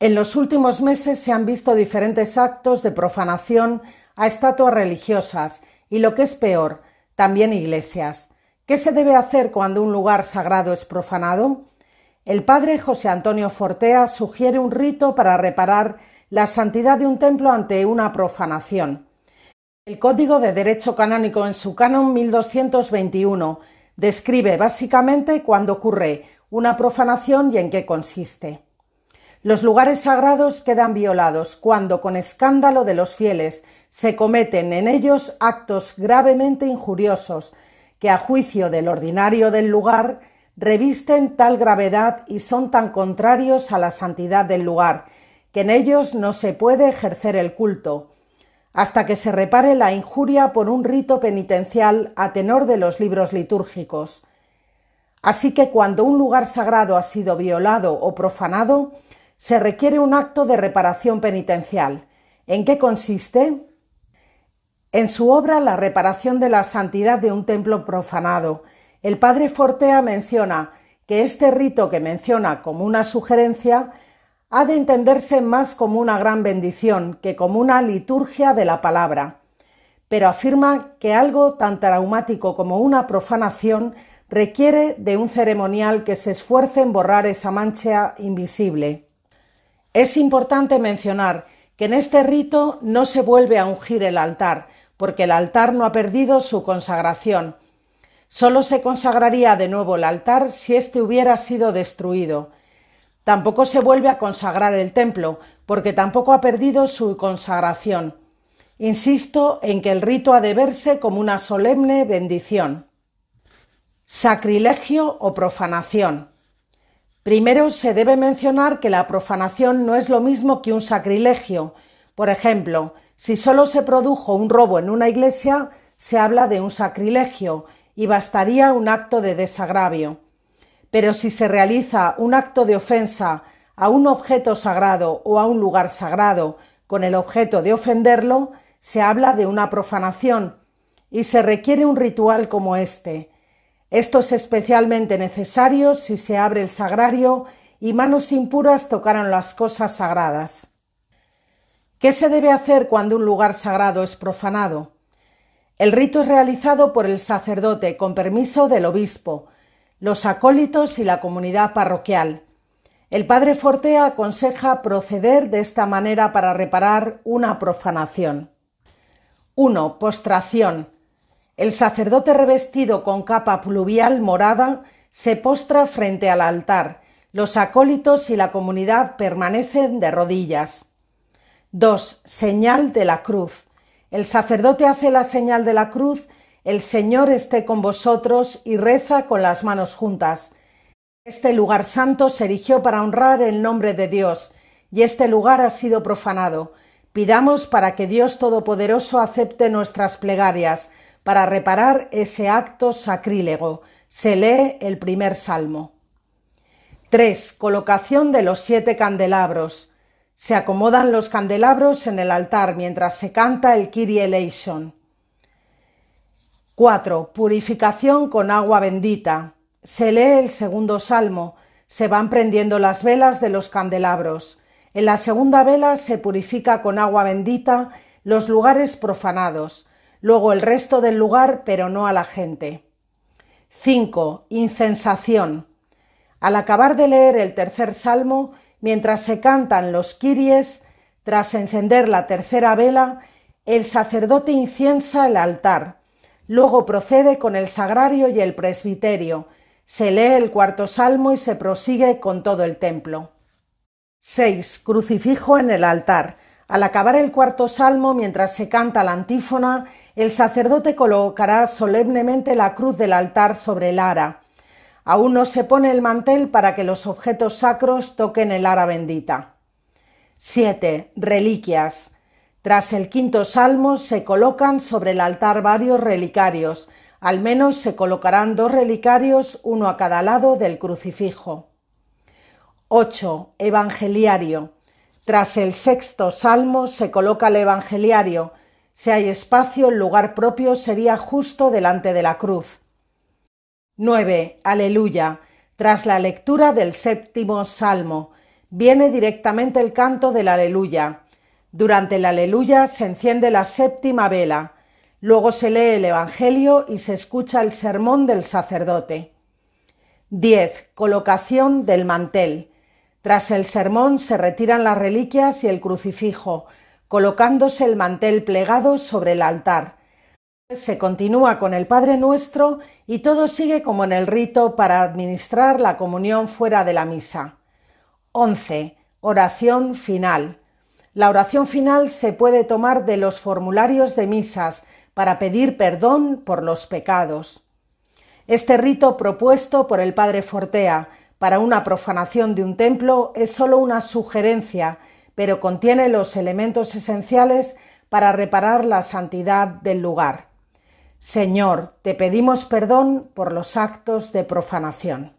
En los últimos meses se han visto diferentes actos de profanación a estatuas religiosas y, lo que es peor, también iglesias. ¿Qué se debe hacer cuando un lugar sagrado es profanado? El padre José Antonio Fortea sugiere un rito para reparar la santidad de un templo ante una profanación. El Código de Derecho Canónico en su canon 1221 describe básicamente cuándo ocurre una profanación y en qué consiste. Los lugares sagrados quedan violados cuando, con escándalo de los fieles, se cometen en ellos actos gravemente injuriosos que, a juicio del ordinario del lugar, revisten tal gravedad y son tan contrarios a la santidad del lugar, que en ellos no se puede ejercer el culto, hasta que se repare la injuria por un rito penitencial a tenor de los libros litúrgicos. Así que cuando un lugar sagrado ha sido violado o profanado, se requiere un acto de reparación penitencial. ¿En qué consiste? En su obra La reparación de la santidad de un templo profanado, el padre Fortea menciona que este rito que menciona como una sugerencia ha de entenderse más como una gran bendición que como una liturgia de la palabra, pero afirma que algo tan traumático como una profanación requiere de un ceremonial que se esfuerce en borrar esa mancha invisible. Es importante mencionar que en este rito no se vuelve a ungir el altar, porque el altar no ha perdido su consagración. Solo se consagraría de nuevo el altar si éste hubiera sido destruido. Tampoco se vuelve a consagrar el templo, porque tampoco ha perdido su consagración. Insisto en que el rito ha de verse como una solemne bendición. Sacrilegio o profanación. Primero se debe mencionar que la profanación no es lo mismo que un sacrilegio. Por ejemplo, si solo se produjo un robo en una iglesia, se habla de un sacrilegio y bastaría un acto de desagravio. Pero si se realiza un acto de ofensa a un objeto sagrado o a un lugar sagrado con el objeto de ofenderlo, se habla de una profanación y se requiere un ritual como este, esto es especialmente necesario si se abre el sagrario y manos impuras tocaron las cosas sagradas. ¿Qué se debe hacer cuando un lugar sagrado es profanado? El rito es realizado por el sacerdote con permiso del obispo, los acólitos y la comunidad parroquial. El padre Fortea aconseja proceder de esta manera para reparar una profanación. 1. Postración. El sacerdote revestido con capa pluvial morada se postra frente al altar. Los acólitos y la comunidad permanecen de rodillas. 2. Señal de la cruz. El sacerdote hace la señal de la cruz, el Señor esté con vosotros y reza con las manos juntas. Este lugar santo se erigió para honrar el nombre de Dios, y este lugar ha sido profanado. Pidamos para que Dios Todopoderoso acepte nuestras plegarias, para reparar ese acto sacrílego. Se lee el primer salmo. 3. Colocación de los siete candelabros. Se acomodan los candelabros en el altar mientras se canta el Kyrie eleison. 4. Purificación con agua bendita. Se lee el segundo salmo. Se van prendiendo las velas de los candelabros. En la segunda vela se purifica con agua bendita los lugares profanados, luego el resto del lugar, pero no a la gente. 5. Incensación. Al acabar de leer el tercer salmo, mientras se cantan los kiries, tras encender la tercera vela, el sacerdote inciensa el altar. Luego procede con el sagrario y el presbiterio. Se lee el cuarto salmo y se prosigue con todo el templo. 6. Crucifijo en el altar. Al acabar el cuarto salmo, mientras se canta la antífona, el sacerdote colocará solemnemente la cruz del altar sobre el ara. Aún no se pone el mantel para que los objetos sacros toquen el ara bendita. 7. Reliquias. Tras el quinto salmo se colocan sobre el altar varios relicarios. Al menos se colocarán dos relicarios, uno a cada lado del crucifijo. 8. Evangeliario. Tras el sexto salmo se coloca el evangeliario. Si hay espacio, el lugar propio sería justo delante de la cruz. 9. Aleluya. Tras la lectura del séptimo salmo, viene directamente el canto del aleluya. Durante el aleluya se enciende la séptima vela. Luego se lee el Evangelio y se escucha el sermón del sacerdote. 10. Colocación del mantel. Tras el sermón se retiran las reliquias y el crucifijo, colocándose el mantel plegado sobre el altar. Se continúa con el Padre Nuestro y todo sigue como en el rito para administrar la comunión fuera de la misa. 11. Oración final. La oración final se puede tomar de los formularios de misas para pedir perdón por los pecados. Este rito propuesto por el Padre Fortea para una profanación de un templo es solo una sugerencia, pero contiene los elementos esenciales para reparar la santidad del lugar. Señor, te pedimos perdón por los actos de profanación.